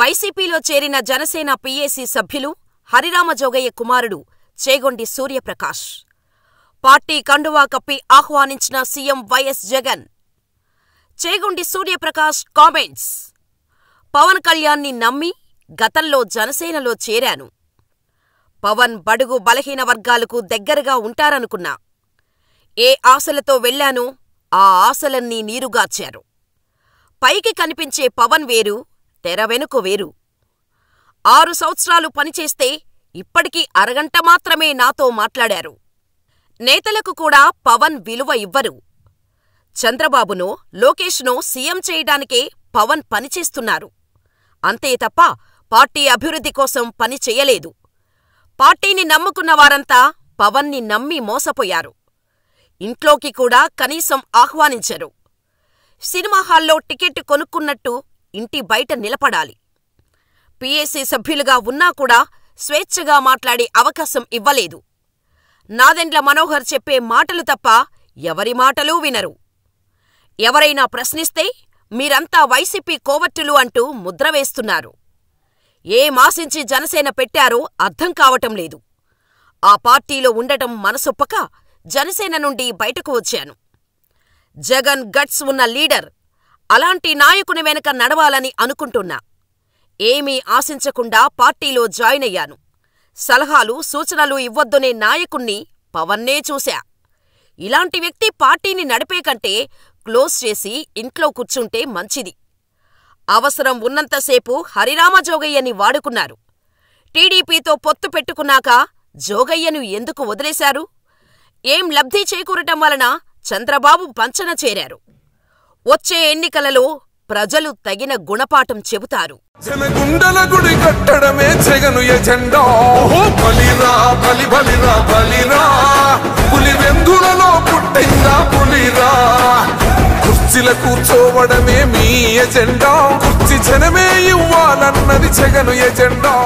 వైసీపీలో చేరిన జనసేన పీఏసీ సభ్యులు హరిరామ జోగయ్య కుమారుడు చేగొండి సూర్యప్రకాష్ పార్టీ కండువా కప్పి ఆహ్వానించిన సీఎం వైఎస్ జగన్ చేగొండి సూర్యప్రకాష్ కామెంట్స్ పవన్ కళ్యాణ్ని నమ్మి గతంలో జనసేనలో చేరాను పవన్ బడుగు బలహీన వర్గాలకు దగ్గరగా ఉంటారనుకున్నా ఏ ఆశలతో వెళ్లానో ఆ ఆశలన్నీ నీరుగార్చారు పైకి కనిపించే పవన్ వేరు తెర వెనుక వేరు ఆరు సంవత్సరాలు పనిచేస్తే ఇప్పటికీ అరగంట మాత్రమే నాతో మాట్లాడారు నేతలకు కూడా పవన్ విలువ ఇవ్వరు చంద్రబాబునో లోకేష్నో సీఎం చేయడానికే పవన్ పనిచేస్తున్నారు అంతే తప్ప పార్టీ అభివృద్ధి కోసం పని చెయ్యలేదు పార్టీని నమ్ముకున్న వారంతా పవన్ని నమ్మి మోసపోయారు ఇంట్లోకి కూడా కనీసం ఆహ్వానించరు సినిమా హాల్లో టికెట్ కొనుక్కున్నట్టు ఇంటి బయట నిలపడాలి పిఎస్సి సభ్యులుగా ఉన్నా కూడా స్వేచ్ఛగా మాట్లాడే అవకాశం ఇవ్వలేదు నాదెండ్ల మనోహర్ చెప్పే మాటలు తప్ప ఎవరి మాటలు వినరు ఎవరైనా ప్రశ్నిస్తే మీరంతా వైసీపీ కోవట్టులు అంటూ ముద్రవేస్తున్నారు మాసించి జనసేన పెట్టారో అర్థం కావటం లేదు ఆ పార్టీలో ఉండటం మనసొప్పక జనసేన నుండి బయటకు వచ్చాను జగన్ గట్స్ ఉన్న లీడర్ అలాంటి నాయకుని వెనక నడవాలని అనుకుంటున్నా ఏమీ ఆశించకుండా పార్టీలో జాయిన్ అయ్యాను సలహాలు సూచనలు ఇవ్వొద్దనే నాయకుణ్ణి పవన్నే చూశా ఇలాంటి వ్యక్తి పార్టీని నడిపే కంటే క్లోజ్ చేసి ఇంట్లో కూర్చుంటే మంచిది అవసరం ఉన్నంతసేపు హరిరామజోగయ్యని వాడుకున్నారు టీడీపీతో పొత్తు పెట్టుకున్నాక జోగయ్యను ఎందుకు వదిలేశారు ఏం లబ్ధి చేకూరటం వలన చంద్రబాబు పంచన చేరారు వచ్చే ఎన్నికలలో ప్రజలు తగిన గుణపాఠం చెబుతారు జనగుండల గుడి కట్టడమే జగను ఎజెండా బలిరా బలి బలిరా బలిరా పుట్టిందా కూర్చోవడమే మీ ఎజెండా కుర్చి జనమే ఇవ్వాలన్నది జగను ఎజెండా